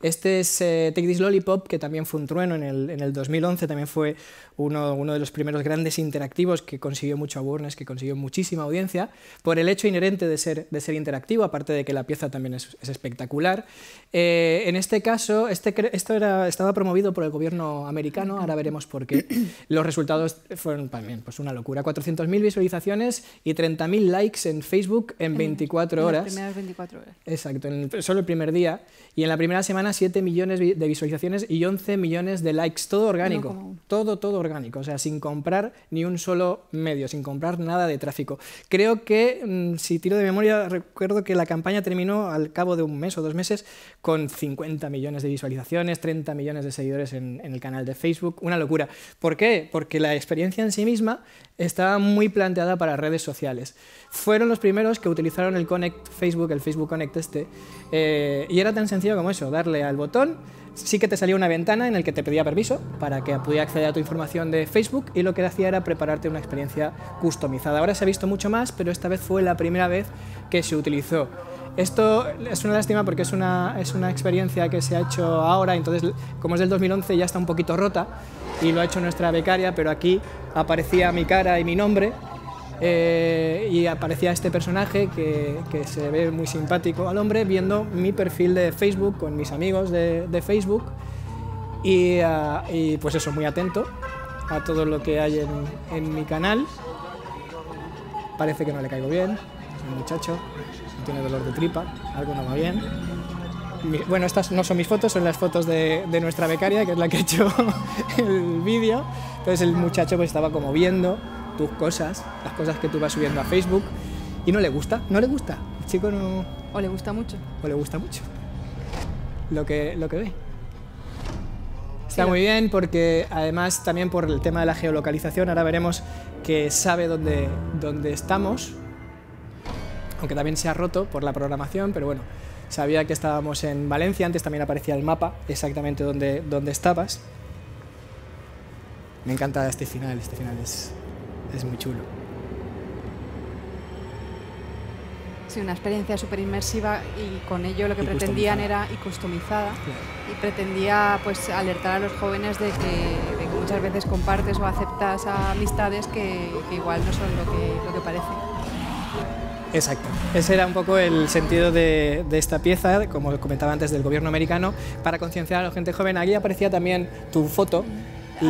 Speaker 2: Este es eh, Take This Lollipop, que también fue un trueno en el, 2011, también fue uno, uno de los primeros grandes interactivos que consiguió mucho awareness, que consiguió muchísima audiencia, por el hecho inherente de ser, de ser interactivo, aparte de que la pieza también es, espectacular. Eh, en este caso, este, esto era, estaba promovido por el gobierno americano, ahora veremos por qué. (clears throat) Los resultados fueron también pues una locura, 400.000 visualizaciones y 30.000 likes en Facebook en 24 horas.
Speaker 3: En 24 horas.
Speaker 2: Exacto, en solo el primer día. Y en la primera semana 7 millones de visualizaciones y 11 millones de likes, todo orgánico, todo, todo orgánico, o sea, sin comprar ni un solo medio, sin comprar nada de tráfico. Creo que mm, si tiro de memoria, recuerdo que la campaña terminó al cabo de un mes o dos meses con 50 millones de visualizaciones, 30 millones de seguidores en, el canal de Facebook, una locura. ¿Por qué? Porque la experiencia en sí misma estaba muy planteada para redes sociales. Fueron los primeros que utilizaron el Connect Facebook, el Facebook Connect este, eh, y era tan sencillo como eso, darle al botón sí que te salió una ventana en la que te pedía permiso para que pudiera acceder a tu información de Facebook y lo que hacía era prepararte una experiencia customizada. Ahora se ha visto mucho más, pero esta vez fue la primera vez que se utilizó. Esto es una lástima porque es una, es una experiencia que se ha hecho ahora, entonces como es del 2011 ya está un poquito rota y lo ha hecho nuestra becaria, pero aquí aparecía mi cara y mi nombre eh, y aparecía este personaje que, se ve muy simpático al hombre viendo mi perfil de Facebook con mis amigos de, Facebook ah, y, pues eso, muy atento a todo lo que hay en, mi canal. Parece que no le caigo bien, es muchacho, tiene dolor de tripa, algo no va bien. bueno, estas no son mis fotos, son las fotos de, de nuestra becaria, que es la que ha hecho (laughs) el vídeo. Entonces el muchacho pues estaba como viendo tus cosas, las cosas que tú vas subiendo a Facebook, y no le gusta, no le gusta. El chico no... O le gusta mucho. O le gusta mucho lo que, lo que ve. Está muy bien porque además también por el tema de la geolocalización, ahora veremos que sabe dónde, dónde estamos, aunque también se ha roto por la programación, pero bueno, sabía que estábamos en Valencia, antes también aparecía el mapa, exactamente donde dónde estabas. Me encanta este final, este final es es muy chulo.
Speaker 1: Sí, una experiencia súper inmersiva y con ello lo que pretendían era y customizada y pretendía pues alertar a los jóvenes de que, muchas veces compartes o aceptas amistades que, igual no son lo que, lo que parecen.
Speaker 2: Exacto. Ese era un poco el sentido de, de, esta pieza, como comentaba antes, del gobierno americano, para concienciar a la gente joven. Aquí aparecía también tu foto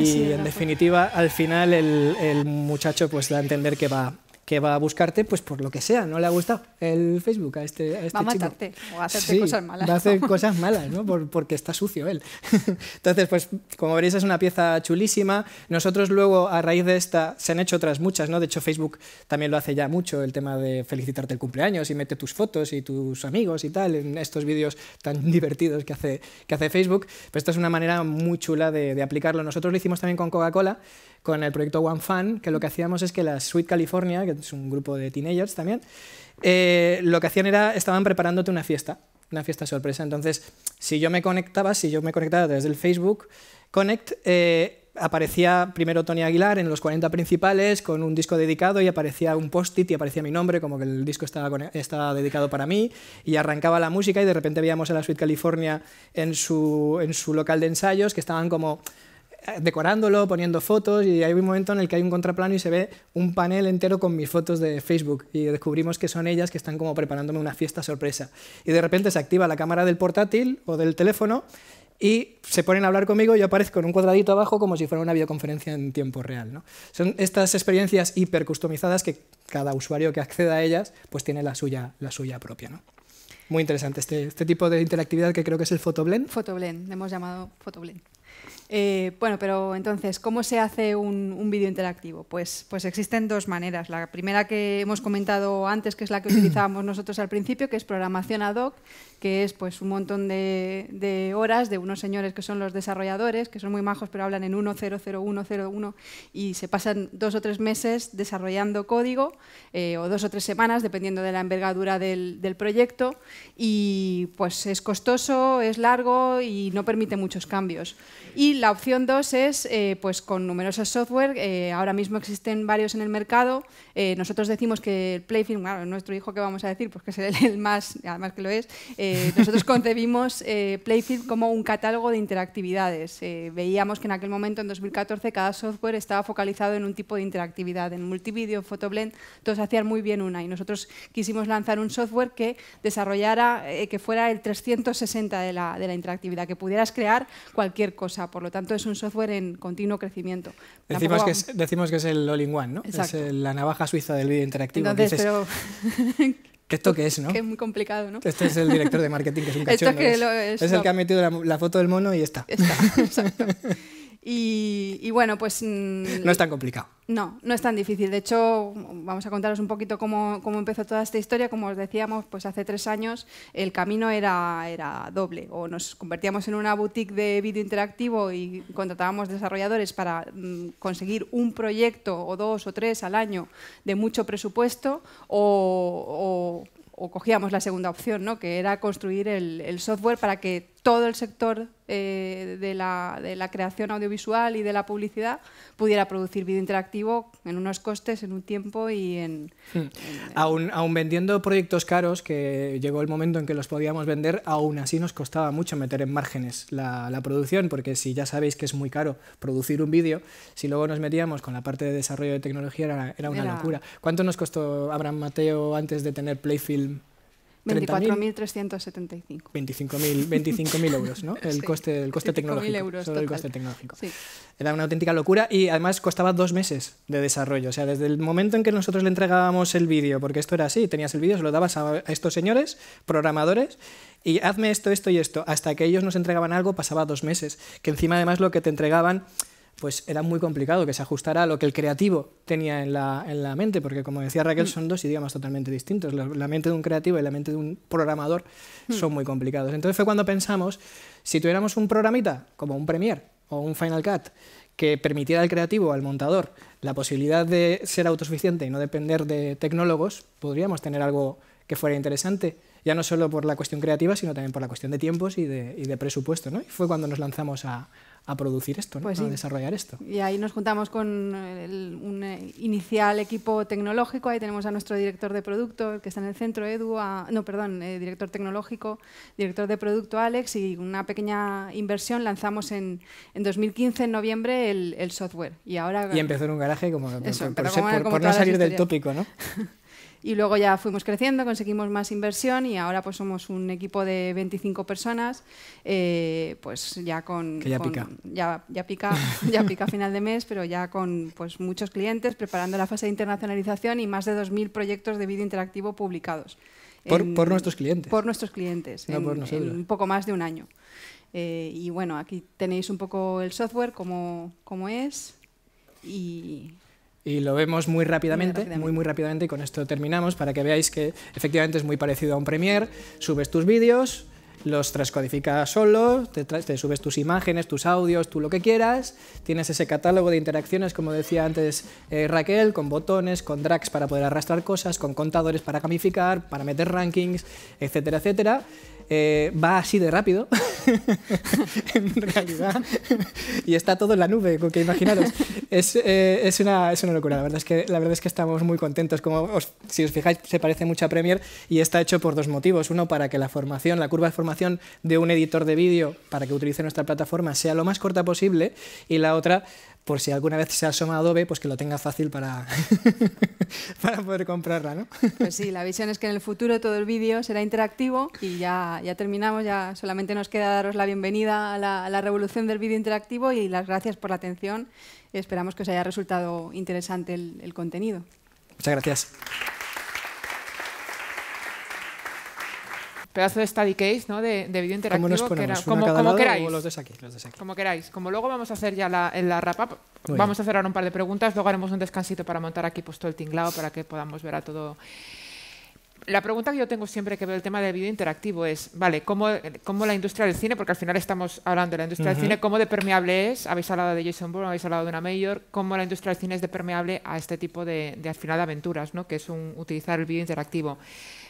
Speaker 2: y en definitiva al final el, muchacho pues da a entender que va que va a buscarte, pues por lo que sea, no le ha gustado el Facebook a este, a este va a matarte o a hacerte cosas malas. Va a hacer cosas malas, ¿no? porque está sucio él. (laughs) Entonces, pues como veréis es una pieza chulísima. Nosotros luego, a raíz de esta, se han hecho otras muchas, ¿no? De hecho, Facebook también lo hace ya mucho, el tema de felicitarte el cumpleaños y mete tus fotos y tus amigos y tal en estos vídeos tan (laughs) divertidos que hace, que hace Facebook. Pero pues esta es una manera muy chula de aplicarlo. Nosotros lo hicimos también con Coca-Cola con el proyecto One Fan, que lo que hacíamos es que la Sweet California, que es un grupo de teenagers también, eh, lo que hacían era, estaban preparándote una fiesta, una fiesta sorpresa. Entonces, si yo me conectaba, si yo me conectaba desde el Facebook Connect, eh, aparecía primero Tony Aguilar en los 40 principales con un disco dedicado y aparecía un post-it y aparecía mi nombre, como que el disco estaba, dedicado para mí, y arrancaba la música y de repente veíamos a la Suite California en su, en su local de ensayos que estaban como eh, decorándolo, poniendo fotos y hay un momento en el que hay un contraplano y se ve un panel entero con mis fotos de Facebook y descubrimos que son ellas que están como preparándome una fiesta sorpresa. Y de repente se activa la cámara del portátil o del teléfono y se ponen a hablar conmigo y yo aparezco en un cuadradito abajo como si fuera una videoconferencia en tiempo real. ¿no? Son estas experiencias hipercustomizadas que cada usuario que acceda a ellas pues tiene la suya, la suya propia. ¿no? Muy interesante este, este tipo de interactividad que creo que es el Photoblend. Photoblend, hemos llamado
Speaker 1: Photoblend. Eh, bueno, pero entonces, ¿cómo se hace un, vídeo interactivo? Pues, pues existen dos maneras. La primera que hemos comentado antes, que es la que (clears throat) utilizábamos nosotros al principio, que es programación ad hoc, que es pues un montón de, horas de unos señores que son los desarrolladores, que son muy majos, pero hablan en 100101 y se pasan dos o tres meses desarrollando código, eh, o dos o tres semanas, dependiendo de la envergadura del, del proyecto, y pues es costoso, es largo y no permite muchos cambios. Y la opción dos es eh, pues con numerosos software, eh, ahora mismo existen varios en el mercado, eh, nosotros decimos que el Playfield, bueno, nuestro hijo que vamos a decir, pues que es el, más, además que lo es, nosotros (laughs) concebimos Playfield como un catálogo de interactividades. veíamos que en aquel momento, en 2014, cada software estaba focalizado en un tipo de interactividad, en multivideo, en todos hacían muy bien una y nosotros quisimos lanzar un software que desarrollara, que fuera el 360 de la, de la interactividad, que pudieras crear cualquier cosa por lo tanto, es un software en continuo crecimiento. Decimos,
Speaker 2: que es, el all-in-one, ¿no? Es la navaja suiza del vídeo interactivo. Entonces, pero... (laughs) esto qué es, no? (laughs) Que
Speaker 1: es muy complicado, ¿no? Este es el director
Speaker 2: de marketing, que es un (laughs) el que ha metido la, foto del mono y está. Está, exacto.
Speaker 1: Y, bueno, pues... Mm, no es tan complicado. No, no es tan difícil. De hecho, vamos a contaros un poquito cómo, empezó toda esta historia. Como os decíamos, pues hace tres años el camino era, era doble. O nos convertíamos en una boutique de video interactivo y contratábamos desarrolladores para mm, conseguir un proyecto o dos o tres al año de mucho presupuesto o, cogíamos la segunda opción, ¿no? que era construir el software para que todo el sector eh, de, la, creación audiovisual y de la publicidad pudiera producir vídeo interactivo en unos costes, en un tiempo y en... Hmm. Eh.
Speaker 2: Aún, vendiendo proyectos caros, que llegó el momento en que los podíamos vender, aún así nos costaba mucho meter en márgenes la, producción, porque si ya sabéis que es muy caro producir un vídeo, si luego nos metíamos con la parte de desarrollo de tecnología era, una locura. ¿Cuánto nos costó Abraham Mateo antes de tener Playfilm?
Speaker 1: 24.375.
Speaker 2: 25.000 euros, ¿no? (laughs) El, coste, el coste tecnológico. Euros solo el coste tecnológico. Sí. Era una auténtica locura y además costaba dos meses de desarrollo. O sea, desde el momento en que nosotros le entregábamos el vídeo, porque esto era así, tenías el vídeo, se lo dabas a, a estos señores, programadores, y hazme esto, esto y esto. Hasta que ellos nos entregaban algo pasaba dos meses. Que encima además lo que te entregaban pues era muy complicado que se ajustara a lo que el creativo tenía en la, mente, porque como decía Raquel, mm. son dos idiomas totalmente distintos. La, mente de un creativo y la mente de un programador mm. son muy complicados. Entonces fue cuando pensamos, si tuviéramos un programita, como un Premiere o un Final Cut, que permitiera al creativo, al montador, la posibilidad de ser autosuficiente y no depender de tecnólogos, podríamos tener algo que fuera interesante ya no solo por la cuestión creativa, sino también por la cuestión de tiempos y de, y de presupuesto. ¿no? Y fue cuando nos lanzamos a, a producir esto, pues a desarrollar esto.
Speaker 1: Y ahí nos juntamos con un eh, inicial equipo tecnológico, ahí tenemos a nuestro director de producto, que está en el centro, Edu, no, perdón, eh, director tecnológico, director de producto, Alex, y una pequeña inversión lanzamos en, 2015, en noviembre, el, software. Y, ahora, empezó
Speaker 2: en un garaje como, por, por no salir del tópico, ¿no? (laughs)
Speaker 1: Y luego ya fuimos creciendo, conseguimos más inversión y ahora pues somos un equipo de 25 personas, eh, pues ya con... ya pica. Ya, pica, ya pica a final de mes, pero ya con pues, muchos clientes preparando la fase de internacionalización y más de 2.000 proyectos de vídeo interactivo publicados. Por, nuestros clientes. Por nuestros clientes, en, un poco más de un año. Eh, y bueno, aquí tenéis un poco el software, cómo, cómo es. Y
Speaker 2: y lo vemos muy rápidamente, muy muy rápidamente y con esto terminamos para que veáis que efectivamente es muy parecido a un Premiere, subes tus vídeos, los transcodificas solo, te, subes tus imágenes, tus audios, tú lo que quieras, tienes ese catálogo de interacciones, como decía antes eh, Raquel, con botones, con drags para poder arrastrar cosas, con contadores para gamificar, para meter rankings, etcétera, etcétera. Eh, va así de rápido, (laughs) en realidad, y está todo en la nube, con que imaginaros. Es, eh, una, una, locura, la verdad es, que, la verdad es que estamos muy contentos. Como si os fijáis, se parece mucho a Premiere y está hecho por dos motivos. Uno, para que la formación, la curva de formación de un editor de vídeo para que utilice nuestra plataforma sea lo más corta posible, y la otra, por si alguna vez se asoma Adobe, pues que lo tenga fácil para, (laughs) para poder comprarla, ¿no?
Speaker 1: Pues sí, la visión es que en el futuro todo el vídeo será interactivo y ya, ya terminamos, ya solamente nos queda daros la bienvenida a la, revolución del vídeo interactivo y las gracias por la atención. Esperamos que os haya resultado interesante el contenido.
Speaker 2: Muchas gracias.
Speaker 3: pedazo de study case, ¿no? De, video interactivo. como, queráis. Como queráis. Como luego vamos a hacer ya la, en la wrap vamos a cerrar un par de preguntas, luego haremos un descansito para montar aquí puesto el tinglado para que podamos ver a todo. La pregunta que yo tengo siempre que veo el tema del vídeo interactivo es, vale, ¿cómo, ¿cómo, la industria del cine, porque al final estamos hablando de la industria del cine, cómo de permeable es, habéis hablado de Jason Bourne, habéis hablado de una mayor, cómo la industria del cine es de permeable a este tipo de, al final de aventuras, ¿no? que es un, utilizar el vídeo interactivo.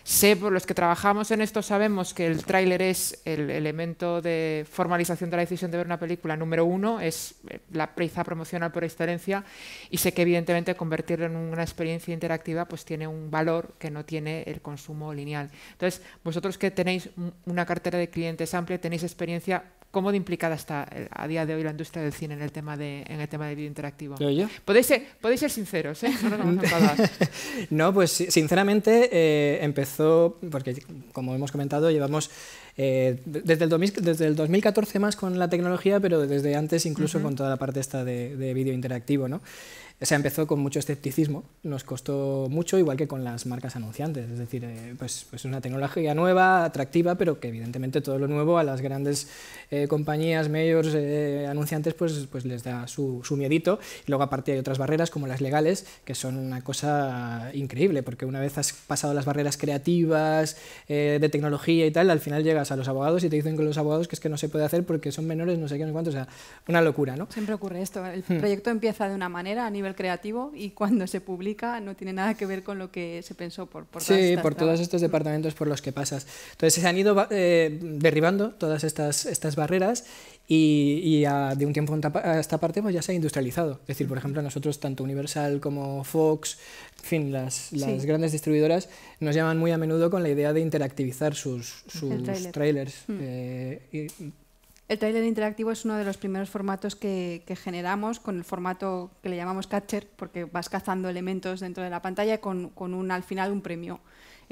Speaker 3: Sé, por los que trabajamos en esto, sabemos que el tráiler es el elemento de formalización de la decisión de ver una película número uno, es eh, la prisa promocional por excelencia, y sé que evidentemente convertirlo en una experiencia interactiva pues tiene un valor que no tiene el consumo lineal. Entonces, vosotros que tenéis una cartera de clientes amplia, tenéis experiencia cómo de implicada está eh, a día de hoy la industria del cine en el tema de, en el tema del vídeo interactivo. Podéis ser, podéis ser sinceros, ¿eh?
Speaker 2: No, (laughs) pues sinceramente eh, empezó, porque como hemos comentado, llevamos eh, desde, el desde el 2014 más con la tecnología, pero desde antes incluso con toda la parte esta de, de vídeo interactivo, ¿no? se empezó con mucho escepticismo, nos costó mucho, igual que con las marcas anunciantes. Es decir, eh, pues, es pues una tecnología nueva, atractiva, pero que evidentemente todo lo nuevo a las grandes eh, compañías, mayores eh, anunciantes, pues, pues les da su, miedito. Y luego aparte hay otras barreras como las legales, que son una cosa increíble, porque una vez has pasado las barreras creativas, de tecnología y tal, al final llegas a los abogados y te dicen con los abogados que es que no se puede hacer porque son menores, no sé qué, no sé cuánto, o sea, una locura, ¿no?
Speaker 1: Siempre ocurre esto, el hmm. proyecto empieza de una manera a nivel creativo y cuando se publica no tiene nada que ver con lo que se pensó por, por por todos
Speaker 2: estos departamentos por los que pasas. Entonces se han ido eh, derribando todas estas, estas barreras y, de un tiempo a esta parte pues ya se ha industrializado. Es decir, por ejemplo, nosotros tanto Universal como Fox, en fin, las, las grandes distribuidoras nos llaman muy a menudo con la idea de interactivizar sus, sus trailers. Mm. Eh,
Speaker 1: el trailer interactivo es uno de los primeros formatos que, generamos con el formato que le llamamos catcher, porque vas cazando elementos dentro de la pantalla con, con un, al final un premio.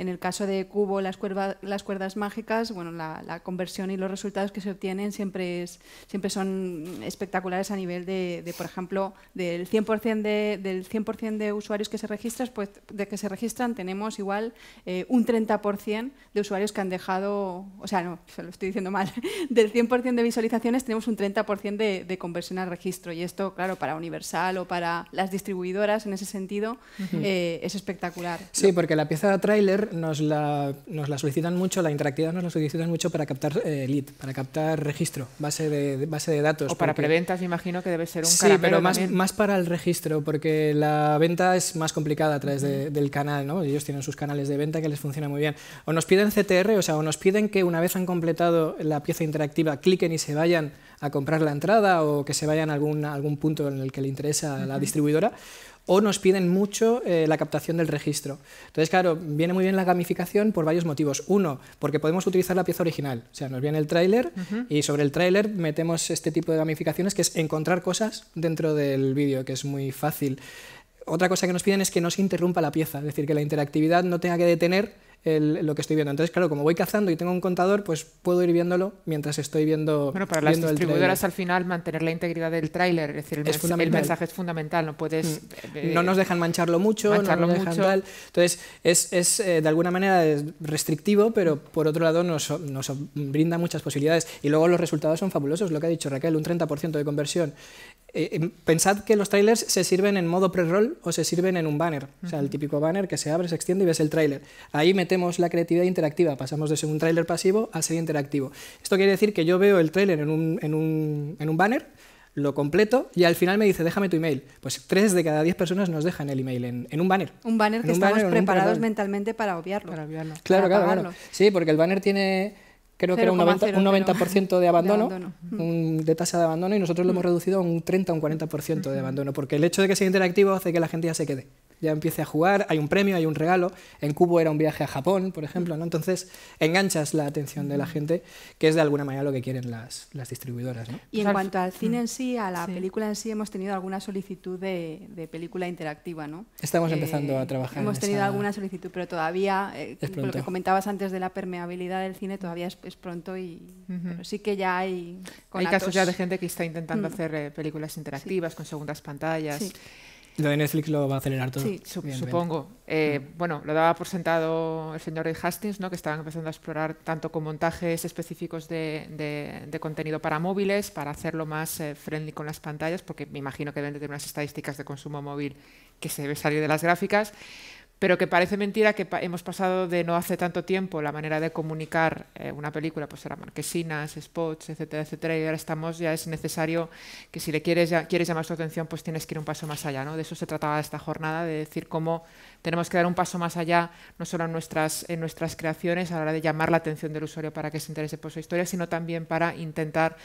Speaker 1: En el caso de Cubo, las, las cuerdas mágicas, bueno, la, conversión y los resultados que se obtienen siempre, es, siempre son espectaculares a nivel de, por ejemplo, del 100% de, del de usuarios que se registran, pues de que registran tenemos igual eh, un 30% de usuarios que han dejado, o sea, no, se lo estoy diciendo mal, (laughs) del 100% de visualizaciones tenemos un 30% de, conversión al registro y esto, claro, para Universal o para las distribuidoras en ese sentido eh, es
Speaker 3: espectacular.
Speaker 2: Sí, porque la pieza de tráiler nos la, la, solicitan mucho, la interactividad nos la solicitan mucho para captar eh, lead, para captar registro, base de, base de datos. O para preventas, me imagino que debe ser un Sí, pero más, más para el registro, porque la venta es más complicada a través del canal, ¿no? Ellos tienen sus canales de venta que les funciona muy bien. O nos piden CTR, o sea, o nos piden que una vez han completado la pieza interactiva, cliquen y se vayan a comprar la entrada o que se vayan algún, a algún punto en el que le interesa a la distribuidora, o nos piden mucho eh, la captación del registro. Entonces, claro, viene muy bien la gamificación por varios motivos. Uno, porque podemos utilizar la pieza original, o sea, nos viene el tráiler y sobre el tráiler metemos este tipo de gamificaciones, que es encontrar cosas dentro del vídeo, que es muy fácil. Otra cosa que nos piden es que no se interrumpa la pieza, es decir, que la interactividad no tenga que detener lo que estoy viendo. Entonces, claro, como voy cazando y tengo un contador, pues puedo ir viéndolo mientras estoy viendo. Bueno, para las distribuidoras
Speaker 3: al final mantener la integridad del tráiler,
Speaker 2: es decir, el, mensaje es fundamental, no puedes. Mm. Eh, no nos dejan mancharlo mucho, no nos dejan Tal. Entonces, es, eh, de alguna manera restrictivo, pero por otro lado nos, nos, brinda muchas posibilidades. Y luego los resultados son fabulosos, lo que ha dicho Raquel, un 30% de conversión eh, em, pensad que los trailers se sirven en modo pre-roll o se sirven en un banner. O sea, el típico banner que se abre, se extiende y ves el trailer. Ahí metemos la creatividad interactiva, pasamos de ser un trailer pasivo a ser interactivo. Esto quiere decir que yo veo el trailer en un, banner, lo completo y al final me dice, déjame tu email. Pues tres de cada diez personas nos dejan el email en, un banner. Un banner que estamos preparados
Speaker 1: mentalmente para obviarlo. Para obviarlo. claro, claro,
Speaker 2: Sí, porque el banner tiene creo que era un 90%, de, abandono, de, abandono, de tasa de abandono, y nosotros lo hemos mm. reducido a un 30 o un 40% de mm. abandono, porque el hecho de que sea interactivo hace que la gente ya se quede ya empiece a jugar, hay un premio, hay un regalo. En Cubo era un viaje a Japón, por ejemplo, ¿no? Entonces enganchas la atención de la gente, que es de alguna manera lo que quieren las, distribuidoras, ¿no?
Speaker 1: Y en cuanto al cine en sí, a la película en sí, hemos tenido alguna solicitud de, película interactiva, ¿no? Estamos eh, empezando a trabajar. Hemos tenido alguna solicitud, pero todavía, eh, lo que comentabas antes de la permeabilidad del cine, todavía es,
Speaker 3: pronto y sí que ya hay... hay casos ya de gente que está intentando mm. hacer eh, películas interactivas con segundas pantallas. Sí.
Speaker 2: Lo de Netflix lo va a acelerar todo. Sí, supongo.
Speaker 3: Eh, bueno, lo daba por sentado el señor Hastings, ¿no? que estaban empezando a explorar tanto con montajes específicos de, contenido para móviles, para hacerlo más eh, friendly con las pantallas, porque me imagino que deben de unas estadísticas de consumo móvil que se ve salir de las gráficas pero que parece mentira que hemos pasado de no hace tanto tiempo la manera de comunicar eh, una película, pues era marquesinas, spots, etcétera, etcétera, y ahora estamos, ya es necesario que si le quieres, quieres llamar su atención, pues tienes que ir un paso más allá, ¿no? De eso se trataba esta jornada, de decir cómo tenemos que dar un paso más allá, no solo en nuestras, en nuestras creaciones, a la hora de llamar la atención del usuario para que se interese por su historia, sino también para intentar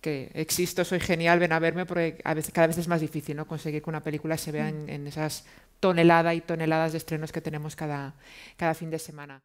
Speaker 3: que existo, soy genial, ven a verme, porque cada vez es más difícil ¿no? conseguir que una película se vea mm. en, en esas tonelada y toneladas de estrenos que tenemos cada, cada fin de semana.